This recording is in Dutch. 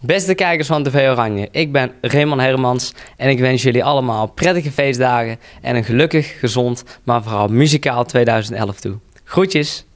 Beste kijkers van TV Oranje, ik ben Raymond Hermans en ik wens jullie allemaal prettige feestdagen en een gelukkig, gezond, maar vooral muzikaal 2011 toe. Groetjes!